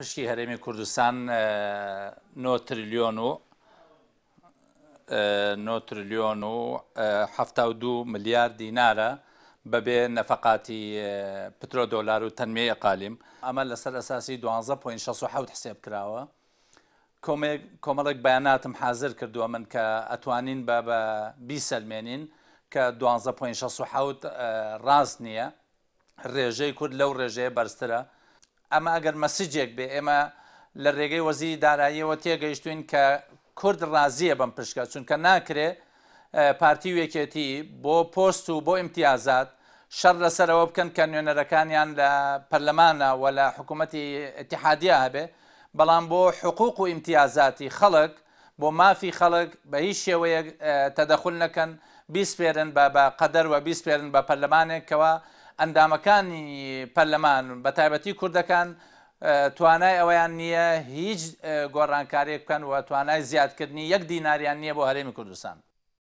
پشتی هەرێمی کوردستان نۆ تریلیۆن و نۆ تریلیۆن و ه دو ملیار دینارە بەبێ نەفقاتی پترۆ دۆلار و تەنمیە قالیم ئەمە لەسەر ئەساسی 12.6 حسێب کراوە کۆمەڵێک بەیاناتم حاضر کردووە من کە ئەتوانین بە بە بیسەلمێنین کە 12.6 ڕاست نییە ڕێژەی کورد لەو ڕێژەیە بەرزترە ئەمە ئەگەر مەسیجێک بێ ئێمە لە ڕێگەی وەزیری داراییەوە تێگەیشتوین کە کورد ڕازیە بەم پشکە چونکە ناکرێ پارتی وێکێتی بۆ پۆست و بۆ ئیمتیازات شەر لەسەرەوە بکەن کە نوێنەرەکانیان لە پەرلەمانە و لە حکوومەتی اتحادیا هەبێ بەڵام بۆ حقوق و ئیمتیازاتی خەڵک بۆ مافی خەڵک بە هیچ شێوەیە تەدەخل نەکەن بیسپێرن بە قەدەر و بیسپێرن بە پەرلەمانێکەوە ئەندامەکانی پەرلەمان بە تایبەتی کوردەکان توانای ئەویان نییە هیچ گۆڕانکاریەکەن و توانای زیادکردنی یەک دیناریان نییە بۆ هەرێمی کوردستان.